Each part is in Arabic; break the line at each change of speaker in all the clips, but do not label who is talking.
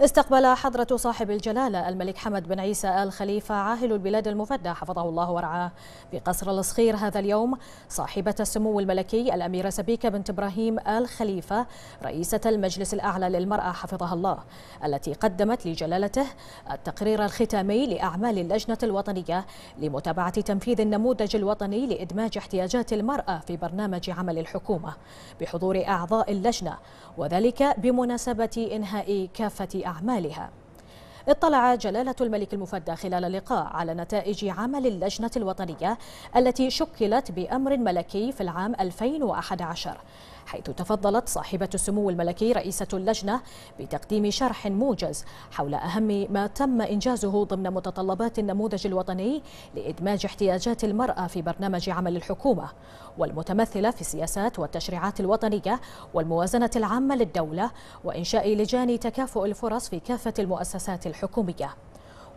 استقبل حضرة صاحب الجلالة الملك حمد بن عيسى آل خليفة عاهل البلاد المفدى حفظه الله ورعاه في قصر الصخير هذا اليوم صاحبة السمو الملكي الأميرة سبيكة بنت إبراهيم آل خليفة رئيسة المجلس الأعلى للمرأة حفظها الله التي قدمت لجلالته التقرير الختامي لأعمال اللجنة الوطنية لمتابعة تنفيذ النموذج الوطني لإدماج احتياجات المرأة في برنامج عمل الحكومة بحضور أعضاء اللجنة وذلك بمناسبة إنهاء كافة أعمالها اطلع جلالة الملك المفدى خلال اللقاء على نتائج عمل اللجنة الوطنية التي شكلت بأمر ملكي في العام 2011 حيث تفضلت صاحبة السمو الملكي رئيسة اللجنة بتقديم شرح موجز حول أهم ما تم إنجازه ضمن متطلبات النموذج الوطني لإدماج احتياجات المرأة في برنامج عمل الحكومة والمتمثلة في السياسات والتشريعات الوطنية والموازنة العامة للدولة وإنشاء لجان تكافؤ الفرص في كافة المؤسسات الحكومية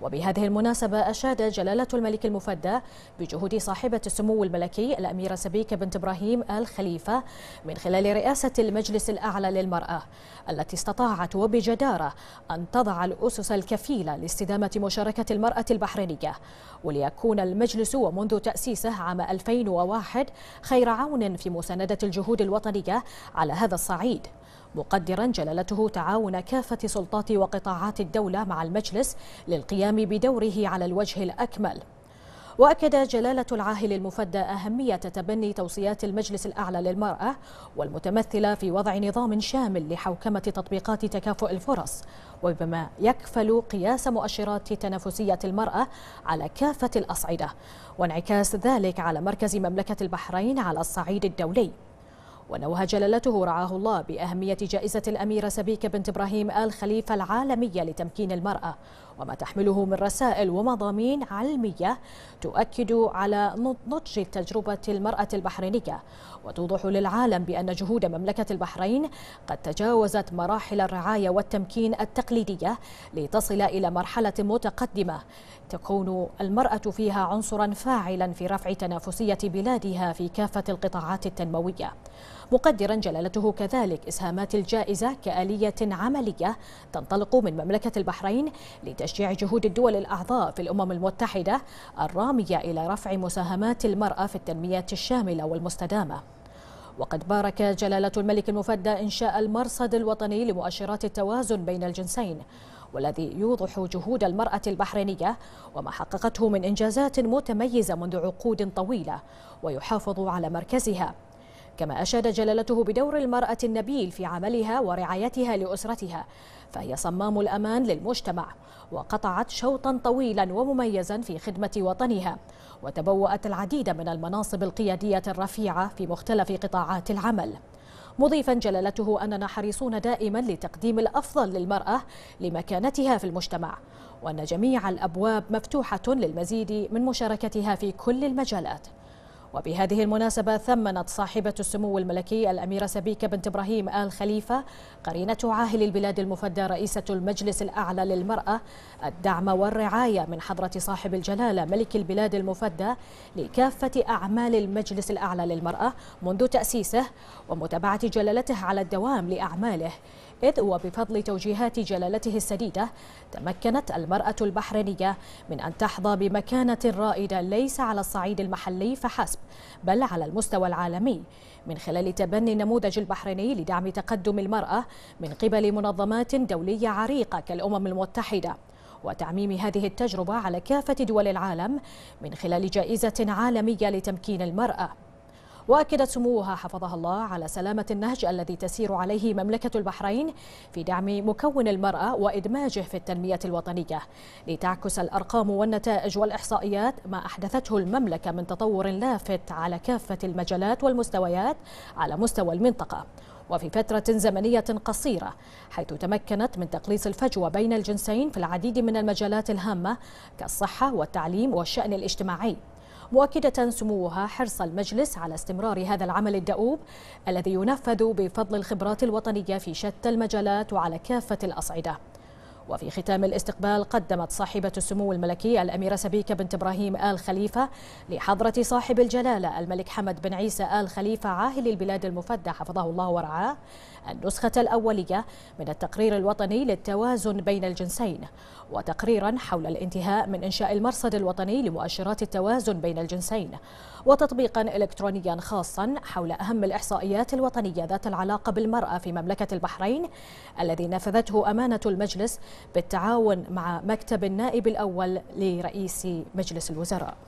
وبهذه المناسبة أشاد جلالة الملك المفدى بجهود صاحبة السمو الملكي الأميرة سبيكة بنت إبراهيم آل خليفة من خلال رئاسة المجلس الأعلى للمرأة التي استطاعت وبجدارة أن تضع الأسس الكفيلة لاستدامة مشاركة المرأة البحرينية وليكون المجلس ومنذ تأسيسه عام 2001 خير عون في مساندة الجهود الوطنية على هذا الصعيد مقدرا جلالته تعاون كافة سلطات وقطاعات الدولة مع المجلس للقيام بدوره على الوجه الأكمل وأكد جلالة العاهل المفدى أهمية تبني توصيات المجلس الأعلى للمرأة والمتمثلة في وضع نظام شامل لحوكمة تطبيقات تكافؤ الفرص وبما يكفل قياس مؤشرات تنافسية المرأة على كافة الأصعدة وانعكاس ذلك على مركز مملكة البحرين على الصعيد الدولي ونوه جلالته رعاه الله بأهمية جائزة الأميرة سبيكة بنت إبراهيم آل خليفة العالمية لتمكين المرأة وما تحمله من رسائل ومضامين علمية تؤكد على نضج تجربة المرأة البحرينية وتوضح للعالم بأن جهود مملكة البحرين قد تجاوزت مراحل الرعاية والتمكين التقليدية لتصل إلى مرحلة متقدمة تكون المرأة فيها عنصرا فاعلا في رفع تنافسية بلادها في كافة القطاعات التنموية مقدرا جلالته كذلك إسهامات الجائزة كآلية عملية تنطلق من مملكة البحرين لتشجيع تشجيع جهود الدول الأعضاء في الأمم المتحدة الرامية إلى رفع مساهمات المرأة في التنمية الشاملة والمستدامة وقد بارك جلالة الملك المفدى إنشاء المرصد الوطني لمؤشرات التوازن بين الجنسين والذي يوضح جهود المرأة البحرينية وما حققته من إنجازات متميزة منذ عقود طويلة ويحافظ على مركزها كما أشاد جلالته بدور المرأة النبيل في عملها ورعايتها لأسرتها فهي صمام الأمان للمجتمع وقطعت شوطا طويلا ومميزا في خدمة وطنها وتبوأت العديد من المناصب القيادية الرفيعة في مختلف قطاعات العمل مضيفا جلالته أننا حريصون دائما لتقديم الأفضل للمرأة لمكانتها في المجتمع وأن جميع الأبواب مفتوحة للمزيد من مشاركتها في كل المجالات وبهذه المناسبة ثمنت صاحبة السمو الملكي الأميرة سبيكة بنت إبراهيم آل خليفة قرينة عاهل البلاد المفدى رئيسة المجلس الأعلى للمرأة الدعم والرعاية من حضرة صاحب الجلالة ملك البلاد المفدى لكافة أعمال المجلس الأعلى للمرأة منذ تأسيسه ومتابعة جلالته على الدوام لأعماله إذ وبفضل توجيهات جلالته السديدة تمكنت المرأة البحرينية من أن تحظى بمكانة رائدة ليس على الصعيد المحلي فحسب بل على المستوى العالمي من خلال تبني النموذج البحريني لدعم تقدم المرأة من قبل منظمات دولية عريقة كالأمم المتحدة وتعميم هذه التجربة على كافة دول العالم من خلال جائزة عالمية لتمكين المرأة واكدت سموها حفظها الله على سلامه النهج الذي تسير عليه مملكه البحرين في دعم مكون المراه وادماجه في التنميه الوطنيه لتعكس الارقام والنتائج والاحصائيات ما احدثته المملكه من تطور لافت على كافه المجالات والمستويات على مستوى المنطقه وفي فترة زمنية قصيرة حيث تمكنت من تقليص الفجوة بين الجنسين في العديد من المجالات الهامة كالصحة والتعليم والشأن الاجتماعي مؤكدة سموها حرص المجلس على استمرار هذا العمل الدؤوب الذي ينفذ بفضل الخبرات الوطنية في شتى المجالات وعلى كافة الأصعدة وفي ختام الاستقبال قدمت صاحبة السمو الملكي الأميرة سبيكة بنت إبراهيم آل خليفة لحضرة صاحب الجلالة الملك حمد بن عيسى آل خليفة عاهل البلاد المفدى حفظه الله ورعاه النسخة الأولية من التقرير الوطني للتوازن بين الجنسين وتقريرا حول الانتهاء من إنشاء المرصد الوطني لمؤشرات التوازن بين الجنسين وتطبيقا إلكترونيا خاصا حول أهم الإحصائيات الوطنية ذات العلاقة بالمرأة في مملكة البحرين الذي نفذته أمانة المجلس بالتعاون مع مكتب النائب الأول لرئيس مجلس الوزراء